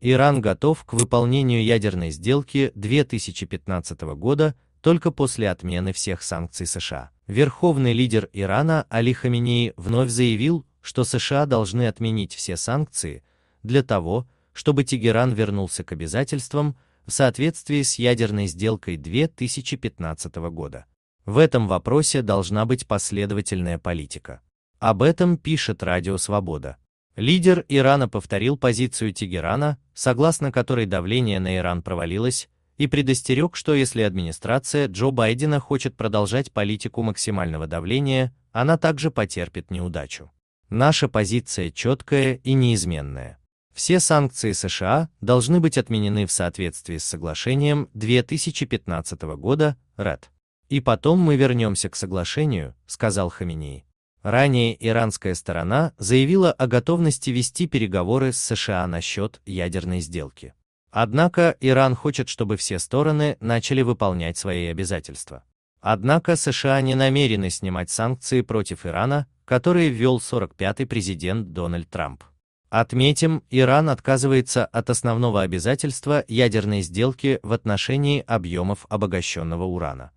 Иран готов к выполнению ядерной сделки 2015 года только после отмены всех санкций США. Верховный лидер Ирана Али Хаминеи вновь заявил, что США должны отменить все санкции для того, чтобы Тегеран вернулся к обязательствам в соответствии с ядерной сделкой 2015 года. В этом вопросе должна быть последовательная политика. Об этом пишет Радио Свобода. Лидер Ирана повторил позицию Тегерана, согласно которой давление на Иран провалилось, и предостерег, что если администрация Джо Байдена хочет продолжать политику максимального давления, она также потерпит неудачу. Наша позиция четкая и неизменная. Все санкции США должны быть отменены в соответствии с соглашением 2015 года, РЭД. А и потом мы вернемся к соглашению, сказал Хаминей. Ранее иранская сторона заявила о готовности вести переговоры с США насчет ядерной сделки. Однако Иран хочет, чтобы все стороны начали выполнять свои обязательства. Однако США не намерены снимать санкции против Ирана, которые ввел 45-й президент Дональд Трамп. Отметим, Иран отказывается от основного обязательства ядерной сделки в отношении объемов обогащенного урана.